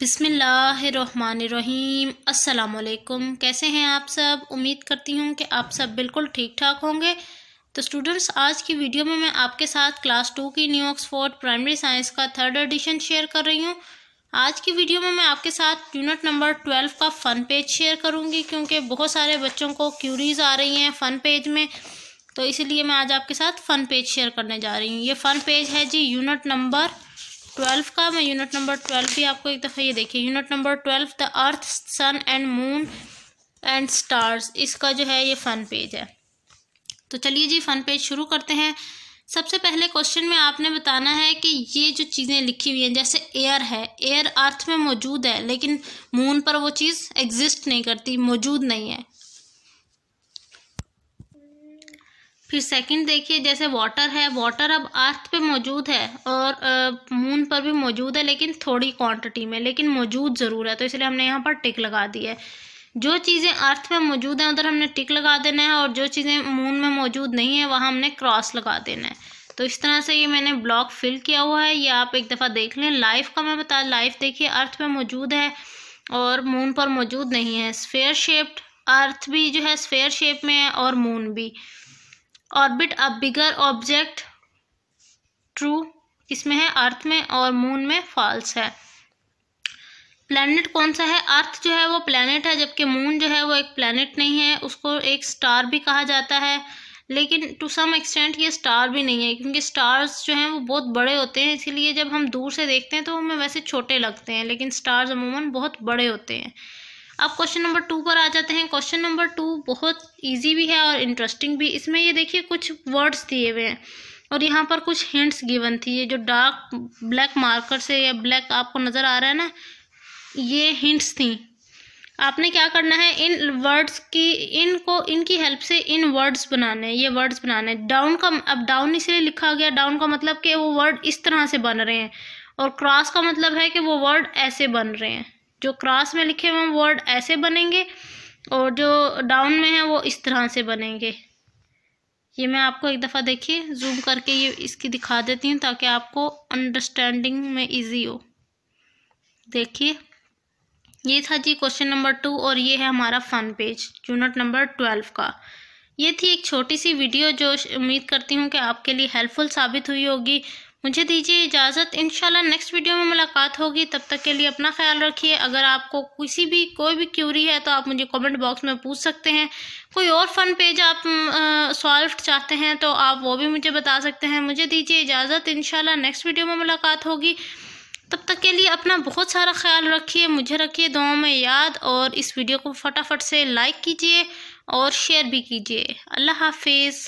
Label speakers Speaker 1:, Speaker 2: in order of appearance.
Speaker 1: बिसमीम असलकुम कैसे हैं आप सब उम्मीद करती हूँ कि आप सब बिल्कुल ठीक ठाक होंगे तो स्टूडेंट्स आज की वीडियो में मैं आपके साथ क्लास टू की न्यू ऑक्सफोर्ड प्राइमरी साइंस का थर्ड एडिशन शेयर कर रही हूँ आज की वीडियो में मैं आपके साथ यूनिट नंबर ट्वेल्व का फ़न पेज शेयर करूँगी क्योंकि बहुत सारे बच्चों को क्यूरीज आ रही हैं फ़न पेज में तो इसीलिए मैं आज आपके साथ फ़न पेज शेयर करने जा रही हूँ ये फ़न पेज है जी यूनिट नंबर ट्वेल्व का मैं यूनिट नंबर ट्वेल्व भी आपको एक दफ़ा ये देखिए unit number twelve the earth sun and moon and stars इसका जो है ये फ़न पेज है तो चलिए जी फ़न पेज शुरू करते हैं सबसे पहले क्वेश्चन में आपने बताना है कि ये जो चीज़ें लिखी हुई हैं जैसे एयर है एयर अर्थ में मौजूद है लेकिन मून पर वो चीज़ एग्जिस्ट नहीं करती मौजूद नहीं है फिर सेकंड देखिए जैसे वाटर है वाटर अब अर्थ पे मौजूद है और मून पर भी मौजूद है लेकिन थोड़ी क्वांटिटी में लेकिन मौजूद ज़रूर है तो इसलिए हमने यहाँ पर टिक लगा दी है जो चीज़ें अर्थ में मौजूद हैं उधर हमने टिक लगा देना है और जो चीज़ें मून में मौजूद नहीं है वहाँ हमने क्रॉस लगा देना है तो इस तरह से ये मैंने ब्लॉक फिल किया हुआ है ये आप एक दफ़ा देख लें लाइफ का मैं बता लाइफ देखिए अर्थ में मौजूद है और मून पर मौजूद नहीं है स्फेयर शेप्ड अर्थ भी जो है स्फेयर शेप में है और मून भी orbit a bigger object true किसमें है अर्थ में और मून में फॉल्स है प्लैनेट कौन सा है अर्थ जो है वो प्लैनेट है जबकि मून जो है वो एक प्लैनेट नहीं है उसको एक स्टार भी कहा जाता है लेकिन टू सम एक्सटेंट ये स्टार भी नहीं है क्योंकि स्टार्स जो हैं वो बहुत बड़े होते हैं इसीलिए जब हम दूर से देखते हैं तो हमें वैसे छोटे लगते हैं लेकिन स्टार्स अमूमन बहुत बड़े होते हैं अब क्वेश्चन नंबर टू पर आ जाते हैं क्वेश्चन नंबर टू बहुत इजी भी है और इंटरेस्टिंग भी इसमें ये देखिए कुछ वर्ड्स दिए हुए हैं और यहाँ पर कुछ हिंट्स गिवन थी ये जो डार्क ब्लैक मार्कर से या ब्लैक आपको नज़र आ रहा है ना ये हिंट्स थी आपने क्या करना है इन वर्ड्स की इनको इनकी हेल्प से इन वर्ड्स बनाने ये वर्ड्स बनाने डाउन का अब डाउन इसलिए लिखा गया डाउन का मतलब कि वो वर्ड इस तरह से बन रहे हैं और क्रॉस का मतलब है कि वो वर्ड ऐसे बन रहे हैं जो क्रॉस में लिखे हुए वर्ड ऐसे बनेंगे और जो डाउन में है वो इस तरह से बनेंगे ये मैं आपको एक दफ़ा देखिए जूम करके ये इसकी दिखा देती हूँ ताकि आपको अंडरस्टैंडिंग में इजी हो देखिए ये था जी क्वेश्चन नंबर टू और ये है हमारा fun page unit number twelve का ये थी एक छोटी सी वीडियो जो उम्मीद करती हूँ कि आपके लिए हेल्पफुल साबित हुई होगी मुझे दीजिए इजाज़त इन नेक्स्ट वीडियो में मुलाकात होगी तब तक के लिए अपना ख्याल रखिए अगर आपको किसी भी कोई भी क्यूरी है तो आप मुझे कमेंट बॉक्स में पूछ सकते हैं कोई और फन पेज आप सॉल्व चाहते हैं तो आप वो भी मुझे बता सकते हैं मुझे दीजिए इजाज़त इन नेक्स्ट वीडियो में मुलाकात होगी तब तक के लिए अपना बहुत सारा ख्याल रखिए मुझे रखिए दुआओं में याद और इस वीडियो को फटाफट से लाइक कीजिए और शेयर भी कीजिए अल्लाह हाफिज़